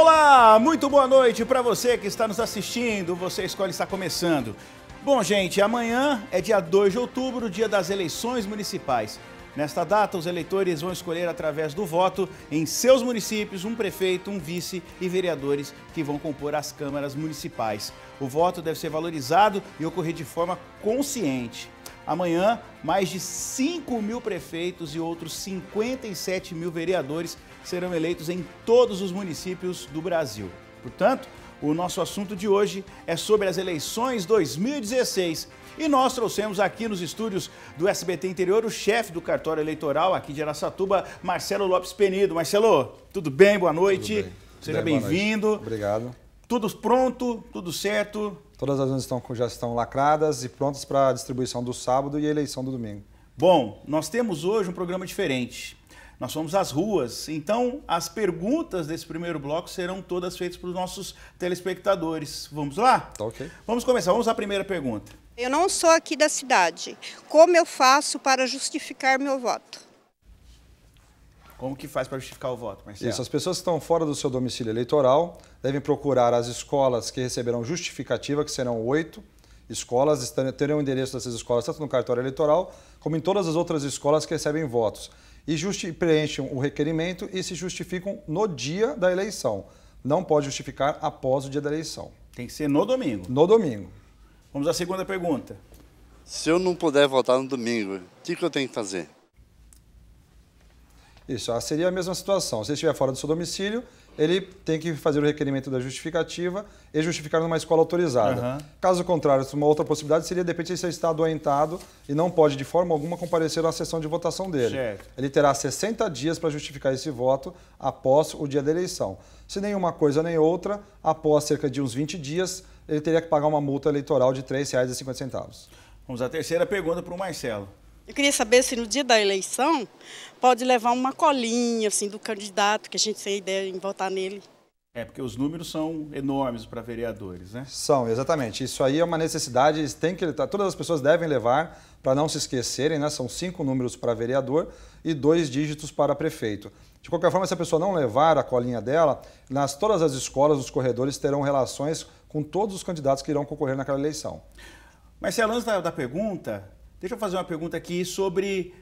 Olá, muito boa noite para você que está nos assistindo. Você escolhe está começando. Bom, gente, amanhã é dia 2 de outubro, dia das eleições municipais. Nesta data, os eleitores vão escolher através do voto em seus municípios um prefeito, um vice e vereadores que vão compor as câmaras municipais. O voto deve ser valorizado e ocorrer de forma consciente. Amanhã, mais de 5 mil prefeitos e outros 57 mil vereadores serão eleitos em todos os municípios do Brasil. Portanto, o nosso assunto de hoje é sobre as eleições 2016 e nós trouxemos aqui nos estúdios do SBT Interior o chefe do cartório eleitoral aqui de Araçatuba, Marcelo Lopes Penido. Marcelo, tudo bem? Boa noite. Bem. Seja bem-vindo. Obrigado. Tudo pronto? Tudo certo? Todas as urnas estão, já estão lacradas e prontas para a distribuição do sábado e a eleição do domingo. Bom, nós temos hoje um programa diferente nós fomos às ruas. Então, as perguntas desse primeiro bloco serão todas feitas para os nossos telespectadores. Vamos lá? Tá ok. Vamos começar, vamos à primeira pergunta. Eu não sou aqui da cidade. Como eu faço para justificar meu voto? Como que faz para justificar o voto, Marcelo? Isso, as pessoas que estão fora do seu domicílio eleitoral devem procurar as escolas que receberão justificativa, que serão oito escolas, terão o endereço dessas escolas tanto no cartório eleitoral como em todas as outras escolas que recebem votos e justi o requerimento e se justificam no dia da eleição. Não pode justificar após o dia da eleição. Tem que ser no domingo. No domingo. Vamos à segunda pergunta. Se eu não puder votar no domingo, o que, que eu tenho que fazer? Isso, ah, seria a mesma situação. Se estiver fora do seu domicílio, ele tem que fazer o requerimento da justificativa e justificar numa escola autorizada. Uhum. Caso contrário, uma outra possibilidade seria, de repente, ele estar adoentado e não pode, de forma alguma, comparecer à sessão de votação dele. Certo. Ele terá 60 dias para justificar esse voto após o dia da eleição. Se nenhuma coisa nem outra, após cerca de uns 20 dias, ele teria que pagar uma multa eleitoral de R$ 3,50. Vamos à terceira pergunta para o Marcelo. Eu queria saber se no dia da eleição pode levar uma colinha assim do candidato, que a gente tem ideia em votar nele. É, porque os números são enormes para vereadores, né? São, exatamente. Isso aí é uma necessidade, tem que tá, todas as pessoas devem levar para não se esquecerem, né? São cinco números para vereador e dois dígitos para prefeito. De qualquer forma, se a pessoa não levar a colinha dela, nas todas as escolas, os corredores terão relações com todos os candidatos que irão concorrer naquela eleição. Mas se da tá, tá pergunta, Deixa eu fazer uma pergunta aqui sobre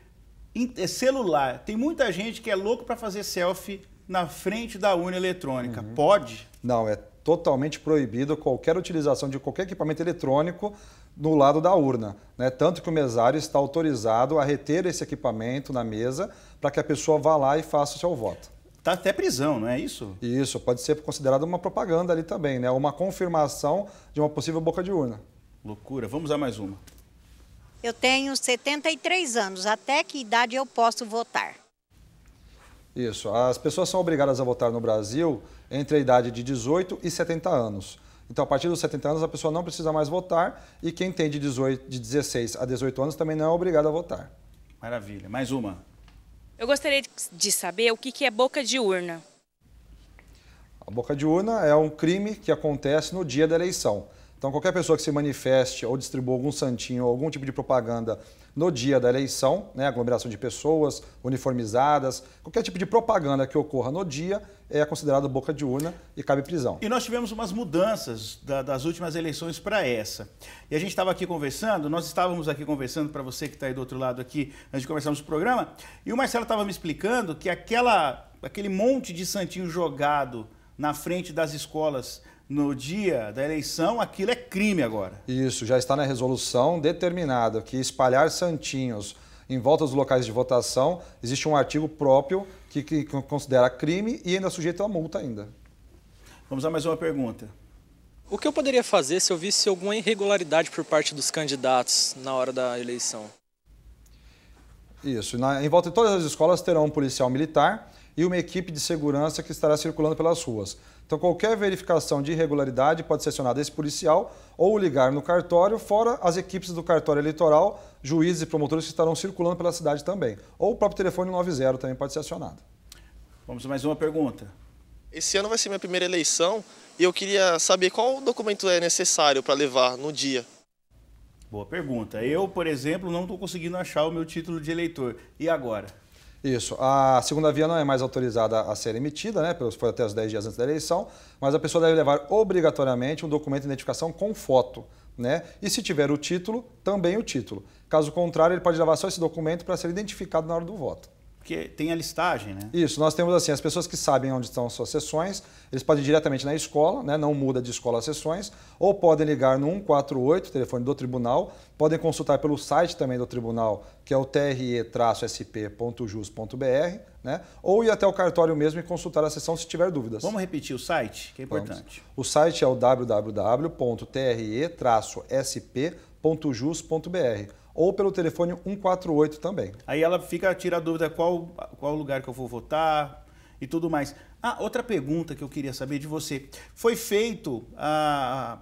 é celular. Tem muita gente que é louco para fazer selfie na frente da urna eletrônica. Uhum. Pode? Não, é totalmente proibido qualquer utilização de qualquer equipamento eletrônico no lado da urna. Né? Tanto que o mesário está autorizado a reter esse equipamento na mesa para que a pessoa vá lá e faça o seu voto. Tá até prisão, não é isso? Isso, pode ser considerado uma propaganda ali também, né? Uma confirmação de uma possível boca de urna. Loucura. Vamos a mais uma. Eu tenho 73 anos. Até que idade eu posso votar? Isso. As pessoas são obrigadas a votar no Brasil entre a idade de 18 e 70 anos. Então, a partir dos 70 anos, a pessoa não precisa mais votar e quem tem de, 18, de 16 a 18 anos também não é obrigado a votar. Maravilha. Mais uma. Eu gostaria de saber o que é boca de urna. A boca de urna é um crime que acontece no dia da eleição. Então, qualquer pessoa que se manifeste ou distribua algum santinho ou algum tipo de propaganda no dia da eleição, né, aglomeração de pessoas, uniformizadas, qualquer tipo de propaganda que ocorra no dia é considerado boca de urna e cabe prisão. E nós tivemos umas mudanças da, das últimas eleições para essa. E a gente estava aqui conversando, nós estávamos aqui conversando para você que está aí do outro lado aqui, antes de começarmos o programa, e o Marcelo estava me explicando que aquela, aquele monte de santinho jogado na frente das escolas no dia da eleição, aquilo é crime agora. Isso, já está na resolução determinado que espalhar santinhos em volta dos locais de votação, existe um artigo próprio que, que considera crime e ainda sujeito a multa ainda. Vamos a mais uma pergunta. O que eu poderia fazer se eu visse alguma irregularidade por parte dos candidatos na hora da eleição? Isso, na, em volta de todas as escolas terão um policial militar e uma equipe de segurança que estará circulando pelas ruas. Então, qualquer verificação de irregularidade pode ser acionada esse policial ou ligar no cartório, fora as equipes do cartório eleitoral, juízes e promotores que estarão circulando pela cidade também. Ou o próprio telefone 90 também pode ser acionado. Vamos a mais uma pergunta. Esse ano vai ser minha primeira eleição e eu queria saber qual documento é necessário para levar no dia. Boa pergunta. Eu, por exemplo, não estou conseguindo achar o meu título de eleitor. E agora? Isso. A segunda via não é mais autorizada a ser emitida, né? Foi até os 10 dias antes da eleição, mas a pessoa deve levar obrigatoriamente um documento de identificação com foto, né? E se tiver o título, também o título. Caso contrário, ele pode levar só esse documento para ser identificado na hora do voto porque tem a listagem, né? Isso, nós temos assim, as pessoas que sabem onde estão suas sessões, eles podem ir diretamente na escola, né? não muda de escola a sessões, ou podem ligar no 148, telefone do tribunal, podem consultar pelo site também do tribunal, que é o tre-sp.jus.br, né? ou ir até o cartório mesmo e consultar a sessão se tiver dúvidas. Vamos repetir o site, que é importante. Vamos. O site é o www.tre-sp.jus.br ou pelo telefone 148 também. Aí ela fica a tirar dúvida qual, qual lugar que eu vou votar e tudo mais. Ah, outra pergunta que eu queria saber de você. Foi feito ah,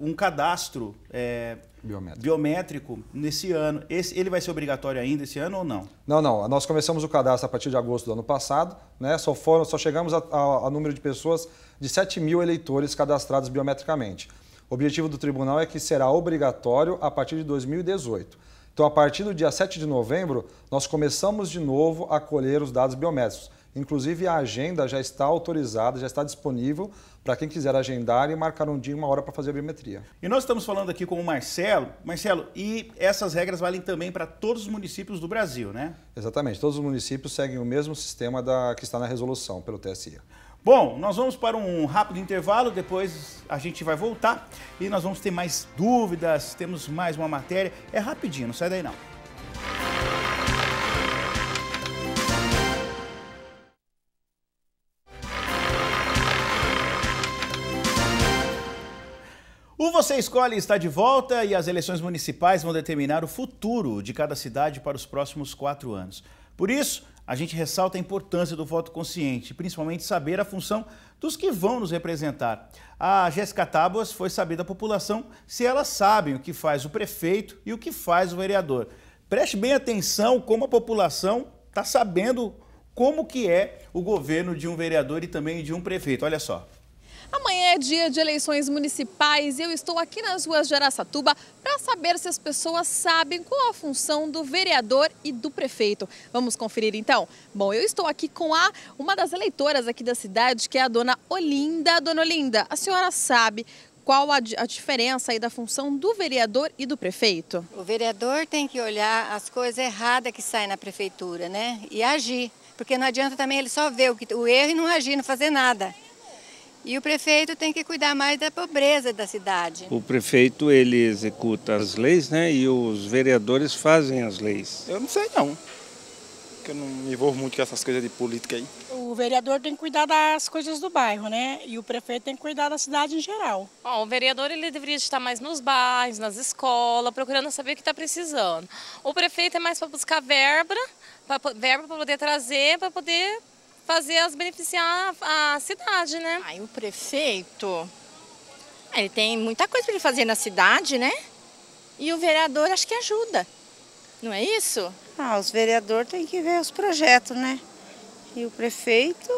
um cadastro é, biométrico. biométrico. nesse ano. Esse, ele vai ser obrigatório ainda esse ano ou não? Não, não. Nós começamos o cadastro a partir de agosto do ano passado. Né? Só, foram, só chegamos a, a, a número de pessoas de 7 mil eleitores cadastrados biometricamente. O objetivo do tribunal é que será obrigatório a partir de 2018. Então, a partir do dia 7 de novembro, nós começamos de novo a colher os dados biométricos. Inclusive, a agenda já está autorizada, já está disponível para quem quiser agendar e marcar um dia e uma hora para fazer a biometria. E nós estamos falando aqui com o Marcelo. Marcelo, e essas regras valem também para todos os municípios do Brasil, né? Exatamente. Todos os municípios seguem o mesmo sistema da, que está na resolução pelo TSE. Bom, nós vamos para um rápido intervalo, depois a gente vai voltar e nós vamos ter mais dúvidas, temos mais uma matéria. É rapidinho, não sai daí não. O Você Escolhe está de volta e as eleições municipais vão determinar o futuro de cada cidade para os próximos quatro anos. Por isso, a gente ressalta a importância do voto consciente, principalmente saber a função dos que vão nos representar. A Jéssica Tábuas foi saber da população se elas sabem o que faz o prefeito e o que faz o vereador. Preste bem atenção como a população está sabendo como que é o governo de um vereador e também de um prefeito. Olha só. Amanhã é dia de eleições municipais e eu estou aqui nas ruas de Aracatuba para saber se as pessoas sabem qual a função do vereador e do prefeito. Vamos conferir então? Bom, eu estou aqui com a uma das eleitoras aqui da cidade, que é a dona Olinda. Dona Olinda, a senhora sabe qual a, a diferença aí da função do vereador e do prefeito? O vereador tem que olhar as coisas erradas que saem na prefeitura, né? E agir. Porque não adianta também ele só ver o, que, o erro e não agir, não fazer nada. E o prefeito tem que cuidar mais da pobreza da cidade. O prefeito ele executa as leis, né? E os vereadores fazem as leis. Eu não sei não, porque eu não me envolvo muito com essas coisas de política aí. O vereador tem que cuidar das coisas do bairro, né? E o prefeito tem que cuidar da cidade em geral. Bom, o vereador ele deveria estar mais nos bairros, nas escolas, procurando saber o que está precisando. O prefeito é mais para buscar verba, para verba para poder trazer, para poder fazer as beneficiar a, cidade, né? Aí ah, o prefeito, ele tem muita coisa para ele fazer na cidade, né? E o vereador acho que ajuda, não é isso? Ah, os vereadores têm que ver os projetos, né? E o prefeito,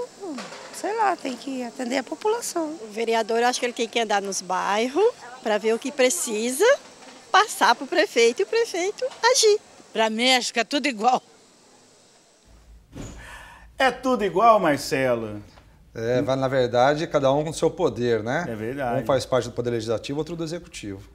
sei lá, tem que atender a população. O vereador, acho que ele tem que andar nos bairros para ver o que precisa, passar para o prefeito e o prefeito agir. Para mim, acho que é tudo igual. É tudo igual, Marcelo. É, vai, na verdade, cada um com seu poder, né? É verdade. Um faz parte do poder legislativo, outro do executivo.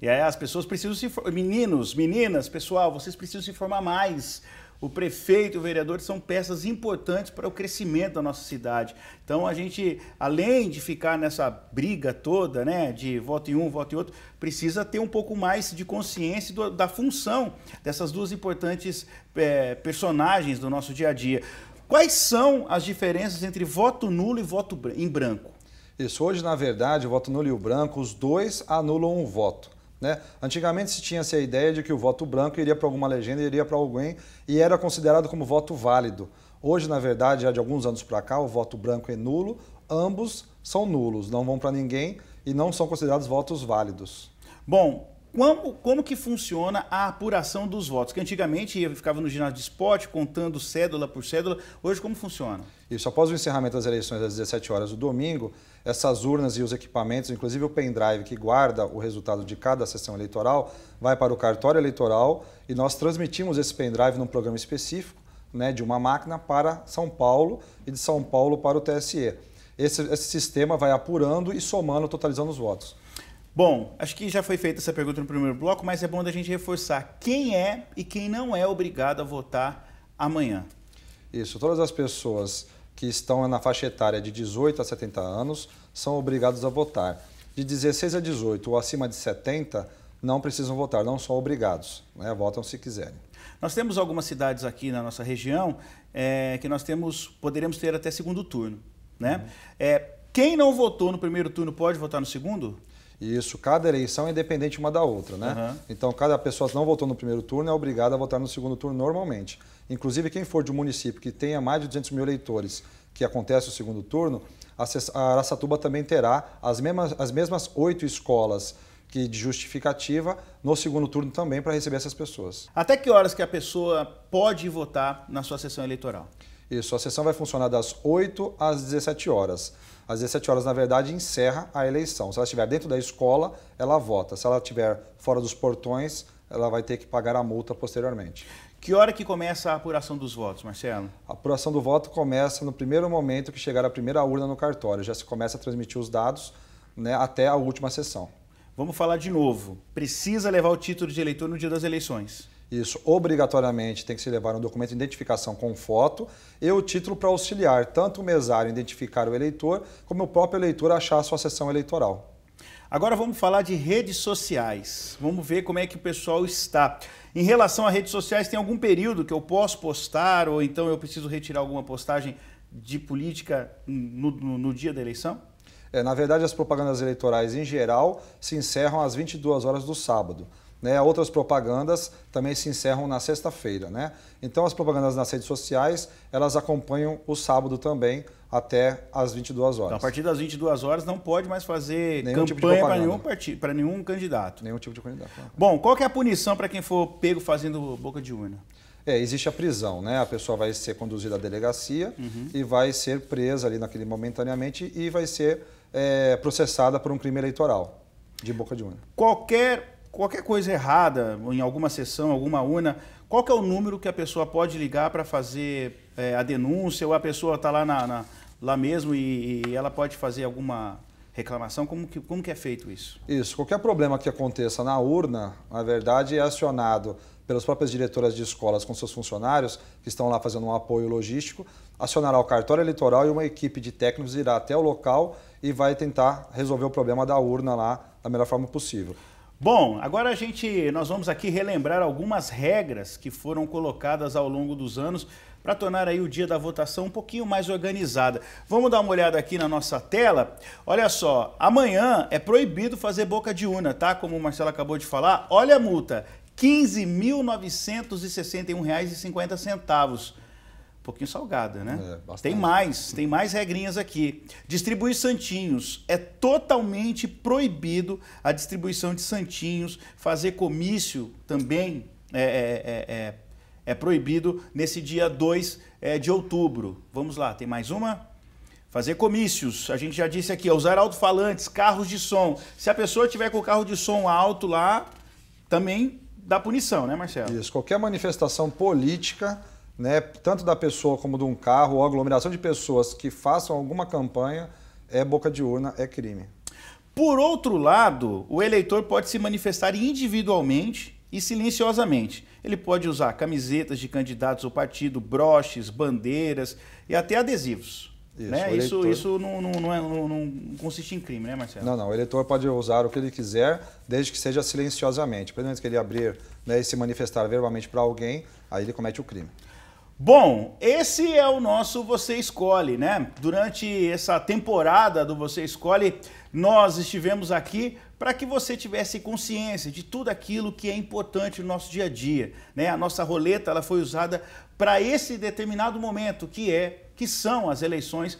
E aí as pessoas precisam se meninos, meninas, pessoal, vocês precisam se informar mais. O prefeito e o vereador são peças importantes para o crescimento da nossa cidade. Então a gente, além de ficar nessa briga toda, né, de voto em um, voto em outro, precisa ter um pouco mais de consciência do, da função dessas duas importantes é, personagens do nosso dia a dia. Quais são as diferenças entre voto nulo e voto em branco? Isso, hoje, na verdade, o voto nulo e o branco, os dois anulam um voto. Né? Antigamente se tinha essa ideia de que o voto branco iria para alguma legenda, iria para alguém e era considerado como voto válido. Hoje, na verdade, já de alguns anos para cá, o voto branco é nulo, ambos são nulos, não vão para ninguém e não são considerados votos válidos. Bom, como, como que funciona a apuração dos votos? Que antigamente eu ficava no ginásio de esporte contando cédula por cédula. Hoje como funciona? Isso, após o encerramento das eleições às 17 horas do domingo, essas urnas e os equipamentos, inclusive o pendrive que guarda o resultado de cada sessão eleitoral, vai para o cartório eleitoral e nós transmitimos esse pendrive num programa específico, né, de uma máquina para São Paulo e de São Paulo para o TSE. Esse, esse sistema vai apurando e somando, totalizando os votos. Bom, acho que já foi feita essa pergunta no primeiro bloco, mas é bom da gente reforçar quem é e quem não é obrigado a votar amanhã. Isso, todas as pessoas que estão na faixa etária de 18 a 70 anos são obrigados a votar. De 16 a 18 ou acima de 70 não precisam votar, não são obrigados, né? votam se quiserem. Nós temos algumas cidades aqui na nossa região é, que nós temos, poderemos ter até segundo turno. Né? Uhum. É, quem não votou no primeiro turno pode votar no segundo? isso, cada eleição é independente uma da outra, né? Uhum. Então, cada pessoa que não votou no primeiro turno é obrigada a votar no segundo turno normalmente. Inclusive, quem for de um município que tenha mais de 200 mil eleitores, que acontece o segundo turno, a Araçatuba também terá as mesmas, as mesmas oito escolas que de justificativa no segundo turno também para receber essas pessoas. Até que horas que a pessoa pode votar na sua sessão eleitoral? Isso, a sessão vai funcionar das 8 às 17 horas às 17 horas, na verdade, encerra a eleição. Se ela estiver dentro da escola, ela vota. Se ela estiver fora dos portões, ela vai ter que pagar a multa posteriormente. Que hora que começa a apuração dos votos, Marcelo? A apuração do voto começa no primeiro momento que chegar a primeira urna no cartório. Já se começa a transmitir os dados né, até a última sessão. Vamos falar de novo. Precisa levar o título de eleitor no dia das eleições. Isso obrigatoriamente tem que se levar um documento de identificação com foto e o título para auxiliar tanto o mesário identificar o eleitor, como o próprio eleitor achar a sua sessão eleitoral. Agora vamos falar de redes sociais. Vamos ver como é que o pessoal está. Em relação a redes sociais, tem algum período que eu posso postar ou então eu preciso retirar alguma postagem de política no, no, no dia da eleição? É, na verdade, as propagandas eleitorais em geral se encerram às 22 horas do sábado. Né? Outras propagandas também se encerram na sexta-feira. Né? Então, as propagandas nas redes sociais, elas acompanham o sábado também até as 22 horas. Então, a partir das 22 horas não pode mais fazer nenhum tipo campanha tipo para nenhum para nenhum candidato. Nenhum tipo de candidato. Bom, qual é a punição para quem for pego fazendo boca de urna? É, existe a prisão, né? A pessoa vai ser conduzida à delegacia uhum. e vai ser presa ali naquele momentaneamente e vai ser é, processada por um crime eleitoral de boca de urna. Qualquer qualquer coisa errada em alguma sessão, alguma urna, qual que é o número que a pessoa pode ligar para fazer é, a denúncia ou a pessoa está lá, na, na, lá mesmo e, e ela pode fazer alguma reclamação? Como que, como que é feito isso? Isso. Qualquer problema que aconteça na urna, na verdade, é acionado pelas próprias diretoras de escolas com seus funcionários, que estão lá fazendo um apoio logístico, acionará o cartório eleitoral e uma equipe de técnicos irá até o local e vai tentar resolver o problema da urna lá da melhor forma possível. Bom, agora a gente nós vamos aqui relembrar algumas regras que foram colocadas ao longo dos anos para tornar aí o dia da votação um pouquinho mais organizada. Vamos dar uma olhada aqui na nossa tela. Olha só, amanhã é proibido fazer boca de urna, tá? Como o Marcelo acabou de falar. Olha a multa, R$ 15.961,50 um pouquinho salgada, né? É, tem mais, tem mais regrinhas aqui. Distribuir santinhos. É totalmente proibido a distribuição de santinhos. Fazer comício também é, é, é, é, é proibido nesse dia 2 é, de outubro. Vamos lá, tem mais uma? Fazer comícios, a gente já disse aqui, usar alto-falantes, carros de som. Se a pessoa tiver com o carro de som alto lá, também dá punição, né, Marcelo? Isso, qualquer manifestação política né, tanto da pessoa como de um carro, ou aglomeração de pessoas que façam alguma campanha, é boca de urna, é crime. Por outro lado, o eleitor pode se manifestar individualmente e silenciosamente. Ele pode usar camisetas de candidatos ou partido, broches, bandeiras e até adesivos. Isso, né? eleitor... isso, isso não, não, não, é, não, consiste em crime, né, Marcelo? Não, não. O eleitor pode usar o que ele quiser, desde que seja silenciosamente. Pelo menos que ele abrir né, e se manifestar verbalmente para alguém, aí ele comete o crime. Bom, esse é o nosso Você Escolhe, né? Durante essa temporada do Você Escolhe, nós estivemos aqui para que você tivesse consciência de tudo aquilo que é importante no nosso dia a dia, né? A nossa roleta ela foi usada para esse determinado momento, que é que são as eleições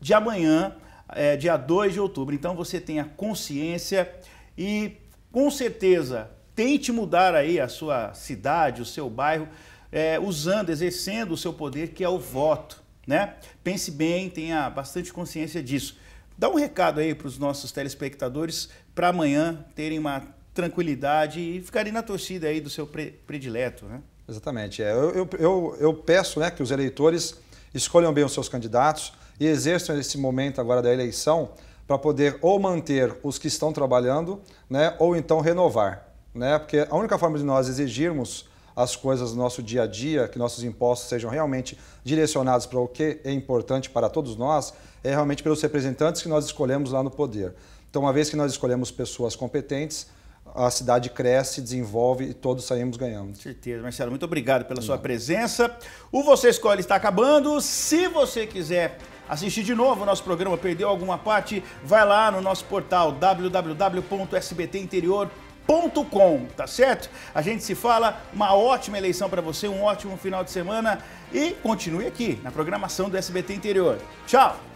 de amanhã, é, dia 2 de outubro. Então você tenha consciência e com certeza tente mudar aí a sua cidade, o seu bairro é, usando, exercendo o seu poder, que é o voto. Né? Pense bem, tenha bastante consciência disso. Dá um recado aí para os nossos telespectadores para amanhã terem uma tranquilidade e ficarem na torcida aí do seu pre predileto. Né? Exatamente. É. Eu, eu, eu, eu, peço né, que os eleitores escolham bem os seus candidatos e exerçam esse momento agora da eleição para poder ou manter os que estão trabalhando né, ou então renovar. Né? Porque a única forma de nós exigirmos as coisas no nosso dia a dia, que nossos impostos sejam realmente direcionados para o que é importante para todos nós, é realmente pelos representantes que nós escolhemos lá no poder. Então, uma vez que nós escolhemos pessoas competentes, a cidade cresce, desenvolve e todos saímos ganhando. Certeza, Marcelo. Muito obrigado pela sua presença. O Você Escolhe está acabando. Se você quiser assistir de novo o nosso programa, perdeu alguma parte, vai lá no nosso portal www.sbtinterior.com com, tá certo? A gente se fala, uma ótima eleição para você, um ótimo final de semana e continue aqui na programação do SBT Interior. Tchau!